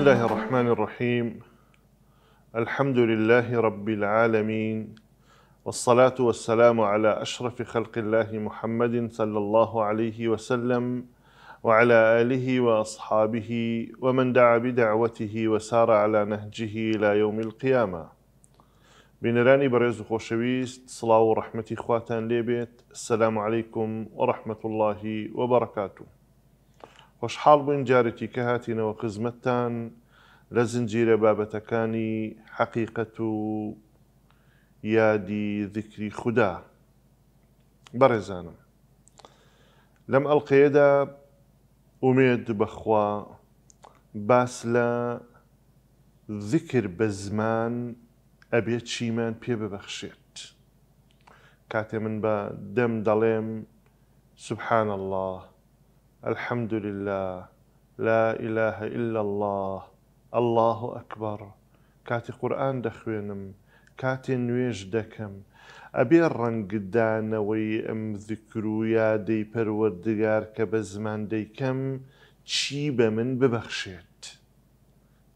بسم الله الرحمن الرحيم الحمد لله رب العالمين والصلاة والسلام على أشرف خلق الله محمد صلى الله عليه وسلم وعلى آله وأصحابه ومن دعا بدعوته وسار على نهجه إلى يوم القيامة بنراني بريز خوشويست صلاة ورحمة إخواتان ليبيت السلام عليكم ورحمة الله وبركاته خۆشحاڵ بووین جارێکی کە هاتینەوە خزمەتتان لە زنجیرە حقيقة يادي و یادی ذکری لم القيدا اميد بخوا ئومێد بەخوا باس لە ذکر بە زمان ئەبێ چیمان پێ ببەخشێت کاتێ من سبحان الله الحمد لله لا إله إلا الله الله أكبر کاتی قورآن دەخوێنم کاتێ نوێژ دەکەم ئەبێ ڕەنگدانەوەی ئەم ذکرویا دەی پەروەردگار کە بە زمان دەیکەم چی بە من ببەخشێت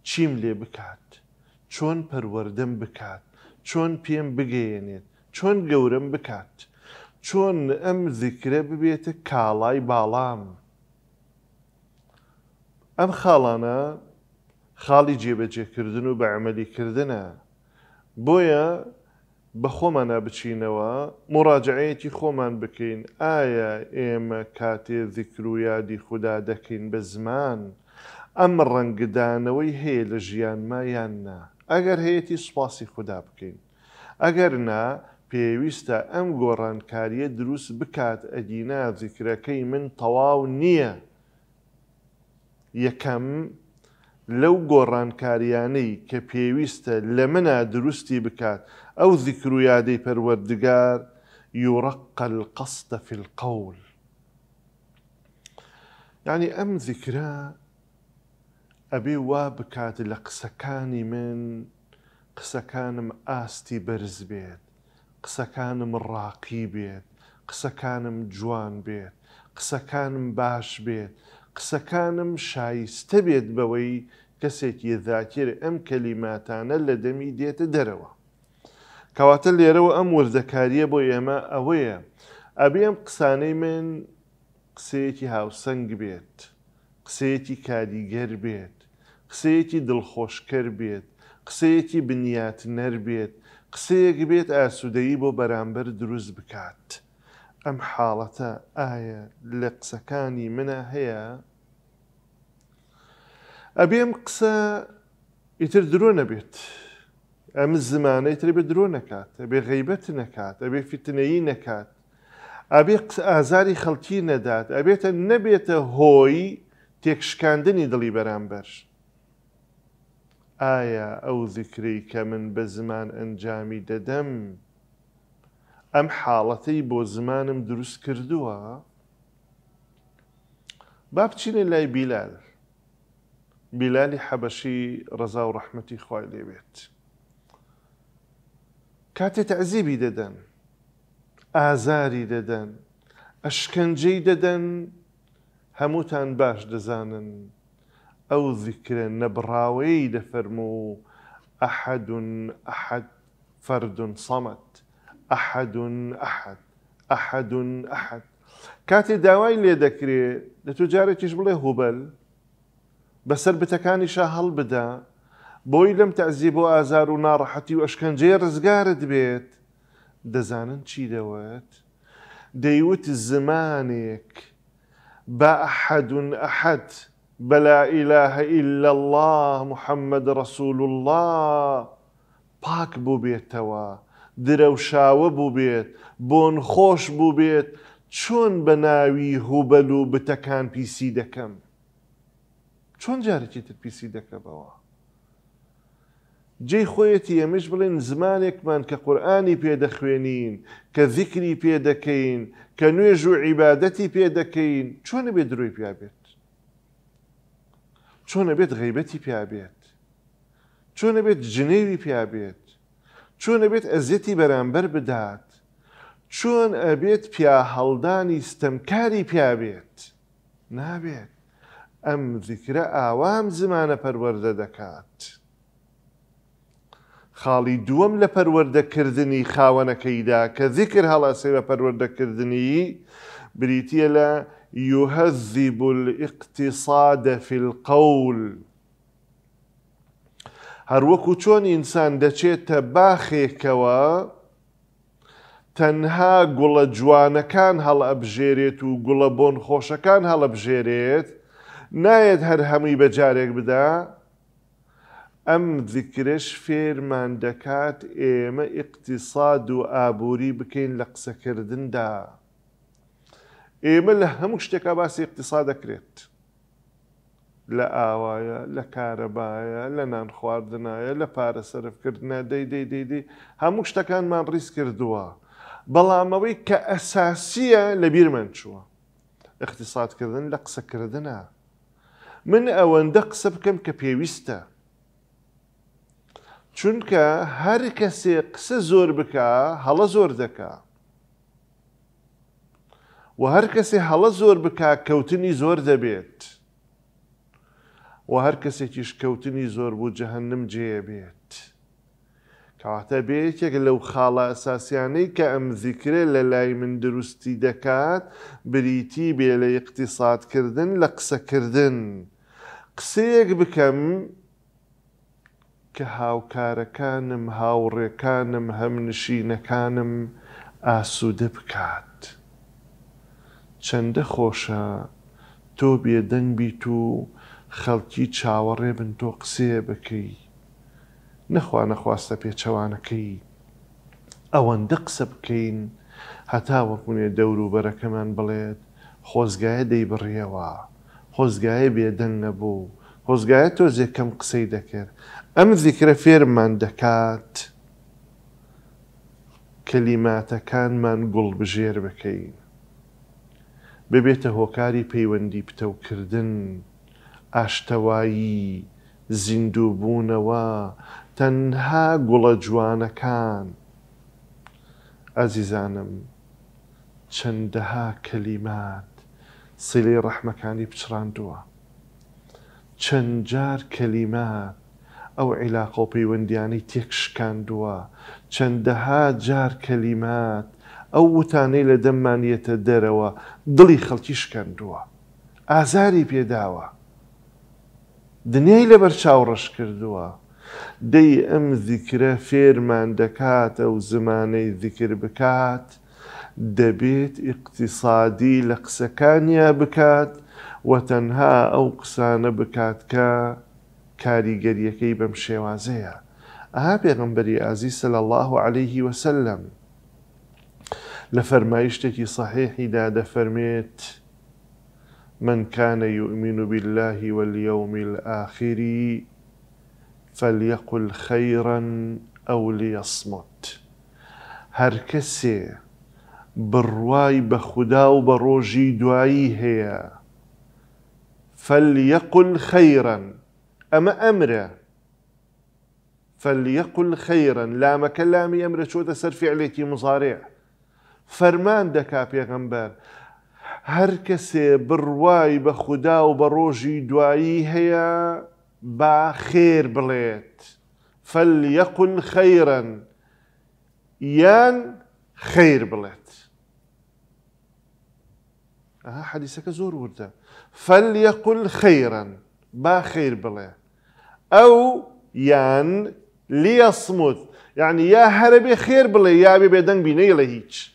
چیم لێ بکات چۆن پەروەردەم بکات چۆن پێم بگەیەنێت چۆن گەورم بکات چۆن ئەم ذیکرە ببێتە کاڵای باڵام. ئەم خاڵانە خاڵی جێبەجێکردن و بە ئەعملیکردنە بۆیە بە خۆمانە بچینەوە مراجعەتی خۆمان بکەین ئایا ئێمە کاتێ ذیکر و یادی خوددا دەکەین بە زمان ئەم ڕەنگدانەوەی هەیە لە ژیانمایان نا ئەگەر هەیەی سوپاسی خوددا بکەین ئەگەر نا پێویستە ئەم گۆڕانکاریە دروست بکات ئەدینا ذیکرەکەی من تەواو نییە. یەکەم لەو گۆڕانکاریانەی کە پێویستە لە منە دروستی بکات ئەو ذیکر و یادەی پەروەردگار یوڕقل قەستە في القول یعنی ئەم ذیکرە ئەبێ وا بکات لە قسەکانی من قسەکانم ئاستی بەرز بێت قسەکانم ڕاقی بێت قسەکانم جوان بێت قسەکانم باش بێت قسەکانم شایستە بێت بەوەی کەسێکی ذاکر ئەم کەلیماتانە لە دەمی دێتە دەرەوە. کەواتە لێرەوە ئەم وردەکاریە بۆ ئێمە ئەوەیە ئەبێ ئەم قسانەی من قسەیەکی هاوسنگ بێت، قسەیەکی کاریگەر بێت، قسەیەکی دڵخۆشکەر بێت، قسەیەکی بنیات نەر بێت، قسەیەک بێت ئاسوودەیی بۆ بەرامبەر دروست بکات. ئەم حاڵەتە ئایا لە قسەکانی منە هەیە ئەبێم قسە ئیتر درۆ نەبێت ئەم زمانەی تر بە درۆ نەکات ئەبێ غیبەت نەکات ئەبێ فتنەیی نەکات ئەبێ ئازاری خەڵکی نەدات ئەبێتە نەبێتە هۆی تێکشکاندنی دڵی بەرامبەر ئایا ئەو ذکری کە من بە زمان ئەنجامی دەدەم ئەم حاڵەتەی بۆ زمانم دروست کردووە با بچینە لای بیلال بیلالی حەبەشی ڕزا و ڕەحمەتی خی لێوێت کاتێ تەعزیبی دەدەن ئازاری دەدەن ئەشکەنجەی دەدەن هەمووتان باش دەزانن ئەو ذیکرە نەبراوەی دەفەرمو و ئەحد ئەحد فەرد احد احد احد احد كاتي داوين لي دكري لتجاري تجيب جارێکیش هبل بس بەسەر بتەکانیشە بدا بوي لم تەزی آزار ئازار و ناڕەحەتی و ئەشکەنجێ ڕزگارت بێت دەزانن چی دەوێت دەیوت زمانێک أحد ئەحد ئەحد بەلا الله محمد رسول الله باك بو بيتوا درەوشاوە بوو بێت بۆن خۆش بوو بێت چۆن بە ناوی هوبەل و بتەکان پیسی دەکەم چۆن جارێکی تر پیسی دەکەمەوە جێی خۆیەتی ئەمەش بڵێن زمانێکمان کە قورآانی پێدەخوێنین کە ذیکری پێدەکەین کە نوێژ و عیبادەتی پێدەکەین چۆنە بێت دروی پیا بێت چۆنە بێت غیبەتی پیا بێت چۆنە بێت جنێوی پیا بێت چۆن ئەبێت ئەزیەتی بەرامبەر بدات چۆن ئەبێت پیا هەڵدانی ستەمکاری پیابێت نابێت ئەم ذیکرە ئاوام زمانە پەروەەردە دەکات. خاڵی دووەم لە پەروەردەکردنی خاوەنەکەیدا کە ذیکر هەڵاسێ بە پەروەردەکردنی بریتە لە یوهەزیب الاقتصادە في القول. هەروەکو چۆن ئینسان دەچێتە باخێکەوە تەنها گوڵە جوانەکان هەڵەبژێرێت و گوڵە بۆن خۆشەکان هەڵەبژێرێت نایەت هەر هەمووی بەجارێک بدا ئەم دیکرش فێرمان دەکات ئێمە ئیقتصاد و ئابووری بکەین لە قسەکردندا ئێمە لە هەموو شتێکا باسی اقتصاد دەکرێت. لە ئاوایە لە کارەبایە لە نان خواردنایە لە پارە سەرفکردە دەی دەی دەیدی هەموو شتەکانمان ڕیس کردووە بەڵامەوەی کە ئەساسیە لە بیرمەند چووە اقتصادکردن لە قسەکردە من ئەوەندە قسە بکەم کە پێویستە چونکە هەر کەسێ قسە زۆر بکە هەڵە زۆر دەکا و هەر کەسێ هەڵە زۆر بک کەوتنی زۆر دەبێت. و هەر کەسێکیش کەوتنی زۆر بوو جەهنم جێە بێت. کەواتە بەیەکێک لەو خاڵە ئەساسیانەی کە ئەم زیکرێ لە لای من دروستی دەکات بریتی بێ لە اقتصادکردن لە قسەکردن. قسەیەک بکەم کە هاوکارەکانم هاوڕێکانم هەم نشینەکانم ئاسوودە بکات. چەندە خۆشە تۆ بێدەنگ بیت و خەڵکی چاوەڕێ بن تۆ قسەیە بکەی نەخوا نەخواستە پێچەوانەکەی ئەوەندە قسە بکەین هەتا وەکوونێ دەور و بەرەکەمان بڵێت خۆزگایە دەی بڕیەوە خۆزگایە بێدەنگ نەبوو خۆزگایە تۆزێک کەم قسەی دەکرد ئەم زیکرە فێرمان دەکات کەلیماتەکانمان گوڵبژێر بکەین ببێتە هۆکاری پەیوەندی پتەوکردن. ئاشتەوایی زیندووبوونەوە تەنها گوڵە جوانەکان ئازیزانم چەندەها کەلیمات سیلی ڕەحمەکانی پچڕاندووە چەند جار کەلیمات ئەو عیلاقۆ پەیوەندیانی تێکشکاندووە چەندەها جار کەلیمات ئەو وتانەی لە دەممانیەتە دەرەوە دڵی خەڵکی شکاندووە ئازاری پێداوە دنیای لەبەر چاوڕش کردووە دەی ئەم زیکرە فێرمان دەکات ئەو زمانەی زیکر بکات دەبێت ئیقتصادی لە قسەکانیا بکات و تەنها ئەو قسانە بکات کە کاریگەریەکەی بەم شێوازەیە ئاها پێغمبەری ئازی سل الله عليه وسلم لە فەرمایشتێکی صحیحیدا دەفەرمێت من كان يؤمن بالله واليوم الآخر فليقل خيرا أو ليصمت هر كسي برواي بخدا وبروجي و فليقل خيرا اما امره فليقل خيرا ئەمە ئەمرە امره شو لامەکە لامی ئەمرە چۆتە سەر فعلێکی مزارێ هەر کەسێ بڕوای بە خوددا و بە ڕۆژی دوایی هەیە با خێر بڵێت فەلیەقون خەیرن یان خەیر بڵێت ئەها حەدیسەکە زۆر وردە فەلیەقول خەیرن با خیر بڵێ ئەو یان لیەسموت یعنی یا هەرەبێ خێر بڵێ یابێ بێدەنگ بینەی لە هیچ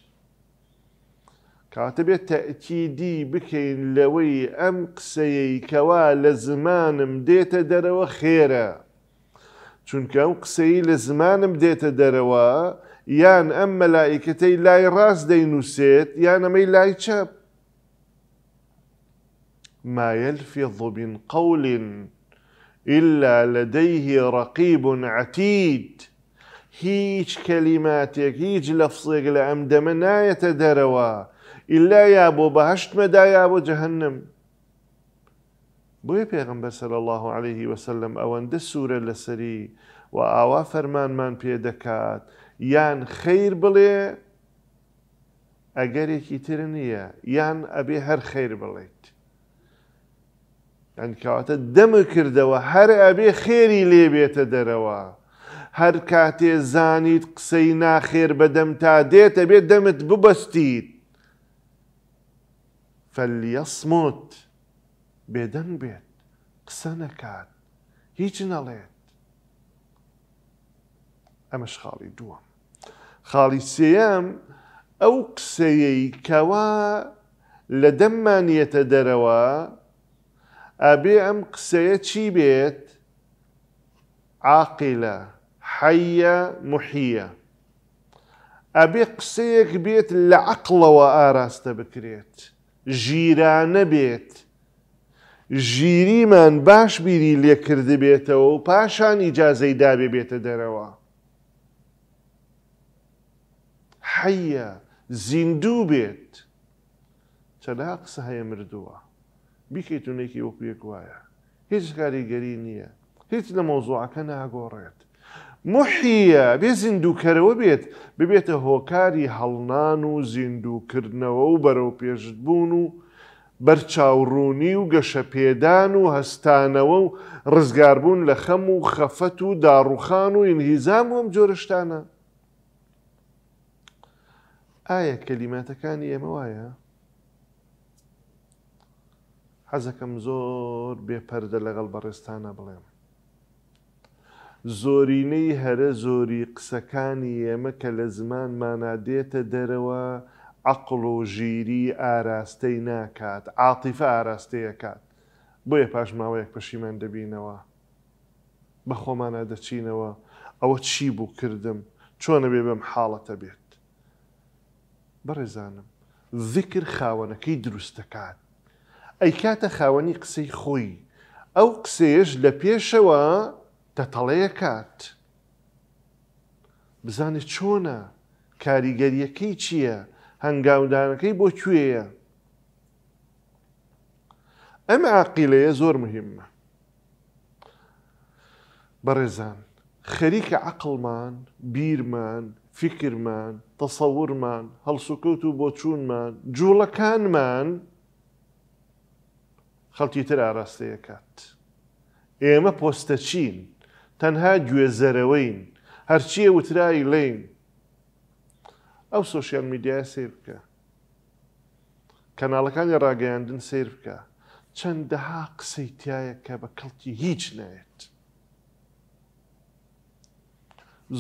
كاتبه تأكيدي بكين لوي ام قصي كوا لە زمانم دروا خيرا خێرە چونکە قصي قسەی لە دروا يان ام ملائكتي لاي راس لای ڕاست دەینووسێت یان ئەمەی لای ما يلفظ من قول إلا لديه رقيب عتيد هيج كلماتك هيج لفظك لأمدم ناية دروا ئللا یا بۆ بەهشت مەدایا بۆ جەهنم بۆیە پێغم بەسەر الله عليه وسلم ئەوەندە سوورە لەسەری و ئاوا فەرمانمان پێ دەکات یان خیر بڵێ ئەگەرێکی تر نییە یان ئەبێ هەر خیر بڵێیت. ئەنکاتە دەمە کردەوە هەر ئەبێ خێری لێبێتە دەرەوە. هەر کاتێ زانیت قسەی ناخێر بەدەم تا دێتە بێت دەمت ببەستیت. فليصمت بيدن بيت قسە نەکات هیچ امش خالي دوام خالي خاڵی او ئەو كوا کەوا لە ابي ام ئەبێ تشي بيت عاقلة حية محية ابي محیە ئەبێ قسەیەک بێت لە بكريت ژیرانە بێت ژیریمان باش بیری لێکرد بێتەوە و پاشان ئیجاازەی دابێ بێتە دەرەوە حەیە زیندوو بێت چەلا قسە هەیە مردووە بیکەیتونێکی وەکوێک وایە هیچ کاری گەری نییە هیچ لە مۆزوعەکە ناگۆڕێت محیە بێ زیندوکەرەوە بێت ببێتە هۆکاری هەڵنان و زیندوکردنەوە و بەرەو پێشت بوون و بەرچاوڕوونی و گەشەپێدان و هەستانەوە و ڕزگاربوون لە خەم و خەفەت و داڕوخان و ئینهیزام وم جۆرەشتانە. ئایا کەلیماتەکانی ئێمە وایە؟ حەزەکەم زۆر بێپەردە لەگەڵ بەڕێستانە بڵێم. زۆرینەی هەرە زۆری قسەکانی ئێمە کە لە زمانمانادێتە دەرەوە عقل و ژیری ئاراستەی ناکات عاتیفە ئاراستەیەکات بۆیە پاش ماوەیەک پەشیمان دەبینەوە بە خۆمانە دەچینەوە ئەوە چی بوو کردم چۆنە بێ بەم حاڵەتە بێت بەڕێزانم ذکر خاوەنەکەی دروستەکات ئەی کاتە خاوەنی قسەی خۆی ئەو قسێش لە پێشەوە تەتەڵەیە کات بزانێت چۆنە کاریگەریەکەی چییە هەنگاودانەکەی بۆ کوێیە ئەم عقیلەیە زۆر مهمە بەڕێزان خەریکە عقلمان بیرمان فکرمان تەسەورمان هەڵسوکەوت و بۆ چوونمان جوڵەکانمان خەڵکی تر ئاراستەیە کات ئێمە پۆستە چین تەنها گوێزەرەوەین هەرچیە وترایی لین ئەو سوۆسیال میدیای سیر بکە کەناڵەکانی ڕاگەیاندن سیر بکە چەندەها قسەی تایە کە بە کەڵکی هیچ نێت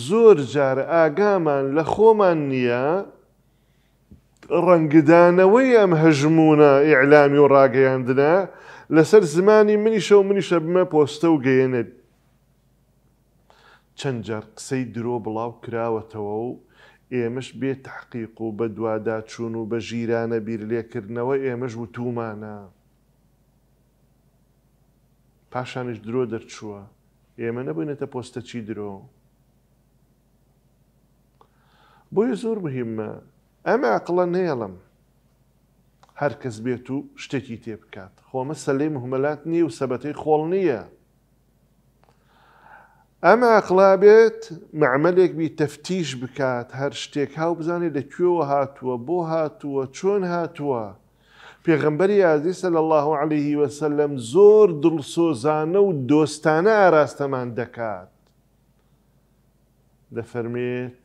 زۆر جارە ئاگامان لە خۆمان نییە ڕەنگدانەوەی ئەم هەژمونە ئیعلامی و ڕاگەیاندنە لەسەر زمانی منیشە و منیشە بمە پۆستە و گەیەنێت چەند جار قسەی درۆ بڵاو کراوەتەوە و ئێمەش بێ تحقیق و بە دووادا چوون و بە ژیرانە بیر لێکردنەوە ئێمەش و تومانە پاشانش درۆ دەرچووە ئێمە نەبوونێتە پۆستە چی درۆ بۆیە زۆر بهمە ئەمە عقلە نێڵم هەر کەس بێت و شتێکی تێ بکات خۆمە سەلەی مهمەلات نییە و سەبەتەی خۆڵ نییە اما اقلابت بێت معمەلێکبی تەفتیش بکات هەر شتێک هاو بزانێت لەکوێوە هاتووە بۆ هاتووە چۆن هاتووە. پێغمبەری یازیسە لە الله عليه وسلم زۆر دڵسۆزانە و دۆستانە ئاراستەمان دەکات. دەفەرمێت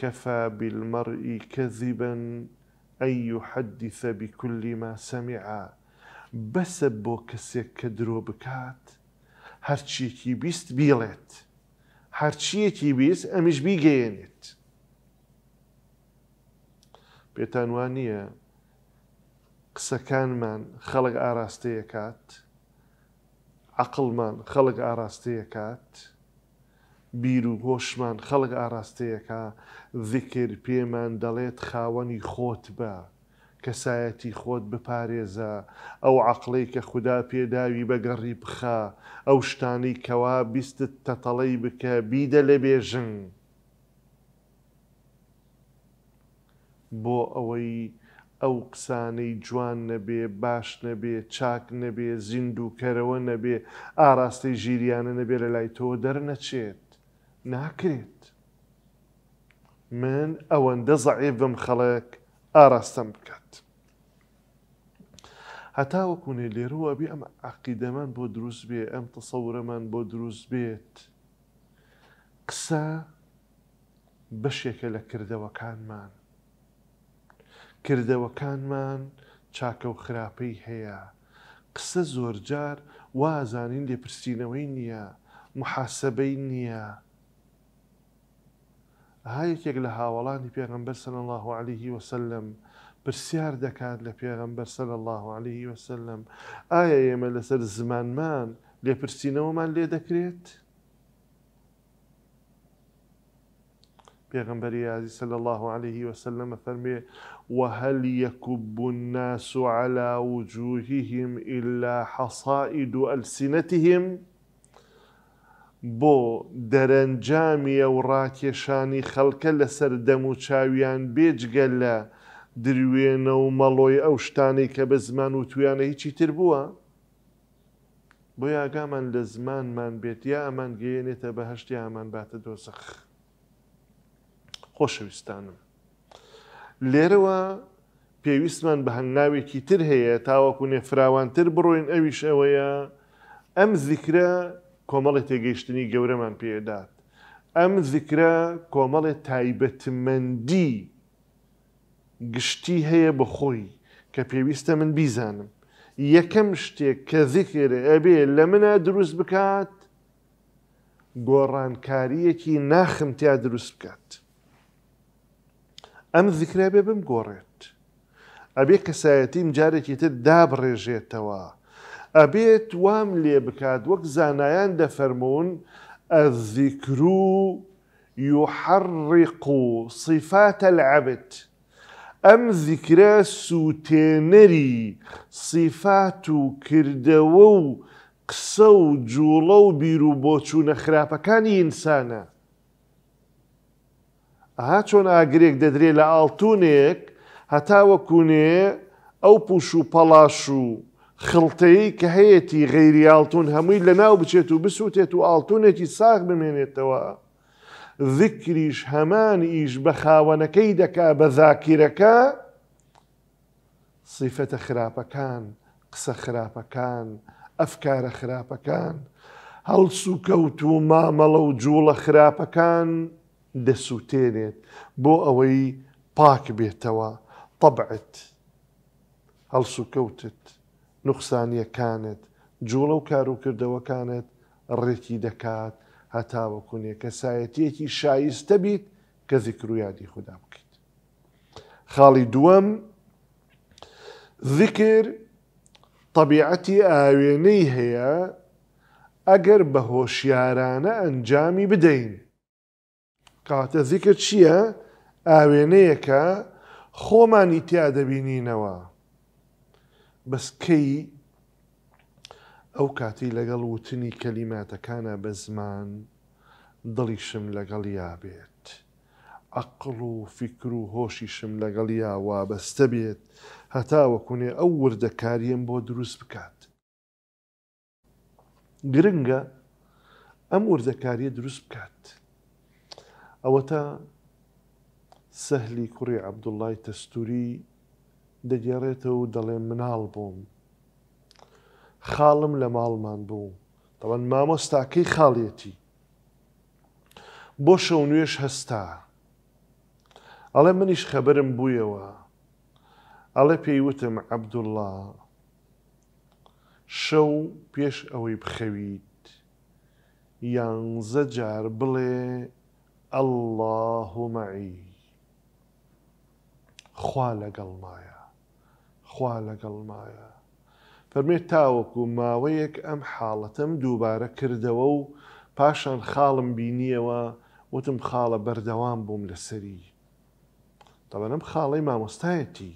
کەفا بالمەڕئی بالمرء ئەی ان يحدث بكل ما سمع بەسە بۆ کەسێک کە درۆ بکات. هەرچیەکی بیست بیڵێت هەرچیەکی بیست ئەمیش بیگەیەنێت پێتان وانە قسەکانمان خەڵک ئاراستەیە کات عقلمان خەڵک ئاراستەیە کات بیر و هۆشمان خەڵک ئاراستەیەکە ذکر پێمان دەڵێت خاوەنی خۆت بە کەسایەتی خۆت بپارێزە ئەو عقلەی کە خوددا پێداوی بەگەڕی بخە ئەو شتانی کەوا بیستت تەتەڵەی بکە بیدە لە بێژن بۆ ئەوەی ئەو قسانەی جوان نەبێ باش نەبێ چاک نەبێ زیند و کەرەوە نەبێ ئاراستەی ژیریانە نەبێ لە لای تۆ دەرنەچێت ناکرێت من ئەوەندە زعێ بم خەڵک ئاراستەم بکات. هەتا وەکوونێ لێرەوە بێ ئەم عقیدەمان بۆ دروست بێ ئەم تەسەورەمان بۆ دروست بێت. قسە بەشێکە لە کردەوەکانمان. کردەوەکانمان چاکە و خراپەی هەیە. قسە زۆرجار وازانین لێپرسینەوەی نییە، محاسبەی نییە. هەیەکێک لە ولاني بيغمبر صلى الله عليه وسلم برسيار دكات لبيغمبر صلى الله عليه وسلم ئایا آية ئێمە لەسەر زمانمان وما لێ دكريت بيغمبر يازي صلى الله عليه وسلم فرمي وهل يكب الناس على وجوههم إلا حصائد ألسنتهم؟ بۆ دەرەنجامیە و ڕاکێشانی خەڵکە لەسەر دەم و چاویان بێجگەل لە دروێنە و مەڵۆی ئەو شتانی کە بە زمان و تویانە هیچی تر بووە بۆ یاگامان لە زمانمان بێت یا ئەمان گەێنێتە بە هەشتی ئامان باتە دۆزەخ خۆشەویستانم لێرەوە پێویستمان بە هەنگناوێکی تر هەیە تاوەکو نێفراوانتر بڕۆین ئەویش ئەوەیە ئەم زیکرە کۆمەڵی تێگەیشتنی گەورەمان پێدات ئەم زیکرە کۆمەڵێ تایبەتمەندی گشتی هەیە بەخۆی کە پێویستە من بیزانم یەکەم شتێک کە زیکرێ ئەبێ لە منە دروست بکات گۆڕانکاریەکی ناخمتیا دروست بکات ئەم زیکرابێ بم گۆڕێت ئەبێ کەسایەتیم جارێکی تر دابڕێژێتەوە ئەبێت وام لێ بکات وەک زانایان دەفەرمونون ئەذیکر و یحڕق و صفاتە العبد ئەم ذیکرە سووتێنەری صفات و کردەوە و قسە و جوڵە و بیر و بۆچوونە خراپەکانی ئینسانە ئەها چۆن ئاگرێک دەدرێت لە ئاڵتونێک هەتا وەکوونێ ئەو پوش و پەلاش و خڵتەیە کە هەیەی غیریالتون هەمووی لە ناو بچێت و بسووتێت و ئاڵتونێکی ساغ بمێنێتەوە. ذکریش هەمان ئیش بە خاوەنەکەی دەکا بە ذاکیرەکە سیفەتە خراپەکان، قسە خراپەکان، ئەفکارە خراپەکان، هەڵس و کەوت و مامەڵە و جوڵە خراپەکان دەسووتێنێت بۆ ئەوەی پاک بێتەوە، طبعت هەڵس و کەوتت. نوخسانیەکانت جوڵە و کاروکردەوەکانت ڕێکی دەکات هەتاوەکونیە کەسایەتیەکی شایستە بیت کە زیکرویادی خوددا بکەیت. خاڵی دووەم ذکر طبیعەتی ئاوێنەی هەیە ئەگەر بە هۆشیارانە ئەنجامی بدەین. کاتە ذیکر چییە؟ ئاوێنەیەکە خۆمانی تیا دەبینینەوە. بەسکەی ئەو کاتی لەگەڵ وتنی کەلیماتەکانە بە زمان دڵیشم لەگەڵ یا بێت. عقل و فکر و هۆشیشم لەگەڵ یا وابەستە بێت هەتاوەکوێ ئەو وردەکاریم بۆ دروست بکات. گرنگە ئەم وردەکاریە دروست بکات. ئەوە تا سەهلی کوڕی عەبدوڵای تەستوری دەگێڕێتەوە و دەڵێ مناڵ بووم. خاڵم لە ماڵمان بوو، دەڵەن مامۆستاکەی خاڵیەتی. بۆ شەو نوێش هەستا. ئەڵێ منیش خەبرم بوویەوە. ئەڵێ پێیوتم عەبدوڵله. شەو پێش ئەوەی بخەویت. یانزە جار بڵێ ئەله معی. خوا لەگەڵ مایە. خوا لەگەڵمایە فەرمێت تاوەکو ماوەیەک ئەم حاڵەتم دووبارە کردەوە و پاشان خاڵم بینیەوە وتم خاڵە بەردەوام بووم لەسەری تەبەنم خاڵی مامۆستایەتی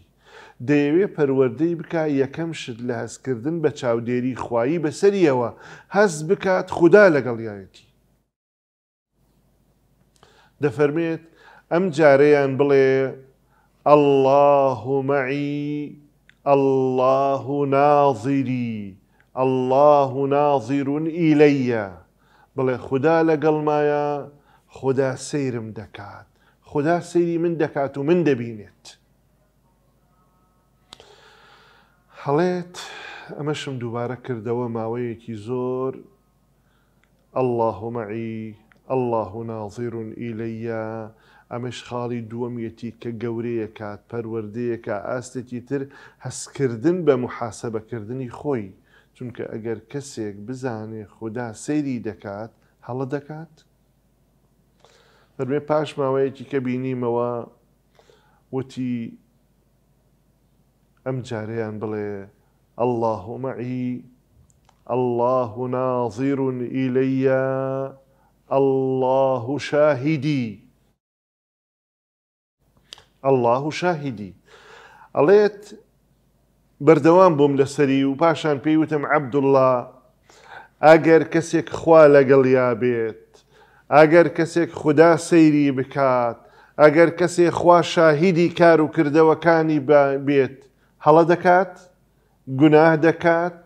دەیەوێ پەروەردەی بکە یەکەم شت لە هەستکردن بە چاودێری خوایی بەسەریەوە هەست بکات خوددا لەگەڵیایەتی دەفەرمێت ئەم جارەیان بڵێ ئەلله و مەعی الله ناظري الله ناظر إلي بل خدا لقل مايا خدا سیرم دەکات خدا سەیری من دكات ومن دبينت حليت أمشم دوباره كردوا کردەوە ماوەیەکی الله معي الله ناظر إليّ ئەمەش خاڵی دووەمیەتی کە گەورەیە کات پەروەردەیەکە ئاستێکی تر هەسکردن بە محاسبەکردنی خۆی چونکە ئەگەر کەسێک بزانێ خوددا سەیری دەکات هەڵە دەکات دەبێ پاش ماوەیەکی کە بینیمەوە وتی ئەم جارەیان بڵێ الله معی الله ناظر إلي الله شاهدي ئەله و شاهیدی ئەڵێت بەردەوام بووم لەسەری و پاشان پێیوتم عەبدوڵله ئەگەر کەسێک خوا لەگەڵیا بێت ئەگەر کەسێک خوددا سەیری بکات ئەگەر کەسێ خوا شاهیدی کار و کردەوەکانی بێت هەڵە دەکات گوناه دەکات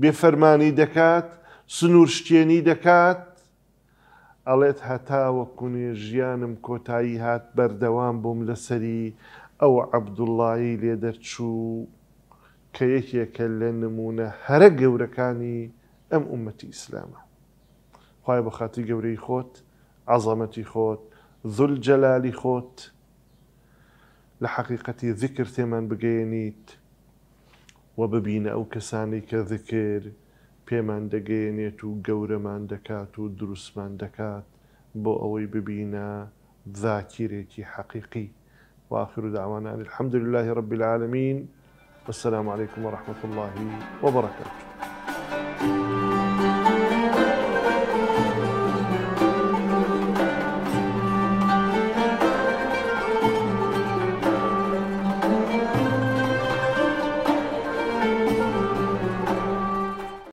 بێفەرمانی دەکات سنوورشتێنی دەکات ئەڵێت هەتاوە کوونێ ژیانم کۆتایی هات بەردەوام بووم لەسەری ئەو عەبدوڵایی لێ دەرچوو کە یەکێکە لە نمونە هەرە گەورەکانی ئەم عومەتی ئیسلامە خی بە خاتی گەورەی خۆت عزەمەتی خۆت زل جەلالی خۆت لە حقیقەتی ذکر تێمان بگەیەنیت و ببینە ئەو کەسانی کە ذکر پێمان دەگەیەنێت و گەورەمان دەکات و دروستمان دەکات بۆ ئەوەی ببینە ذاکرێکی حەقیقی وآخر دعوانا الحمد لله رب العالمين والسلام عليكم ورحمة الله وبركاته